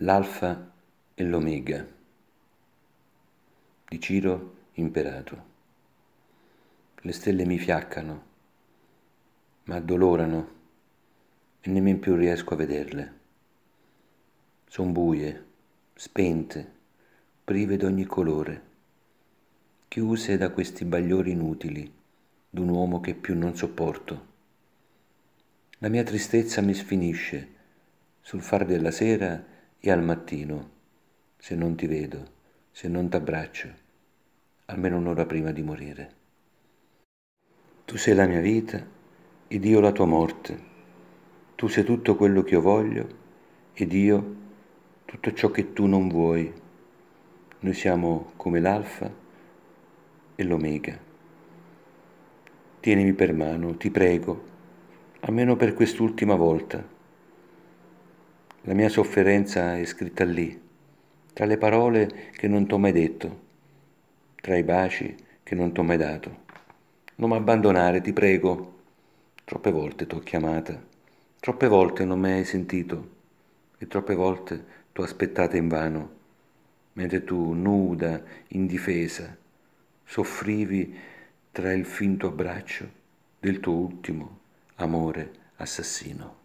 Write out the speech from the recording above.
l'alfa e l'omega di Ciro imperato. Le stelle mi fiaccano, ma addolorano e nemmeno più riesco a vederle. Son buie, spente, prive d'ogni colore, chiuse da questi bagliori inutili d'un uomo che più non sopporto. La mia tristezza mi sfinisce sul far della sera e al mattino, se non ti vedo, se non t'abbraccio, almeno un'ora prima di morire. Tu sei la mia vita ed io la tua morte. Tu sei tutto quello che io voglio ed io tutto ciò che tu non vuoi. Noi siamo come l'alfa e l'omega. Tienimi per mano, ti prego, almeno per quest'ultima volta la mia sofferenza è scritta lì, tra le parole che non t'ho mai detto, tra i baci che non t'ho mai dato. Non m'abbandonare, ti prego. Troppe volte t'ho chiamata, troppe volte non mi hai sentito e troppe volte t'ho aspettata in vano, mentre tu, nuda, indifesa, soffrivi tra il finto abbraccio del tuo ultimo amore assassino.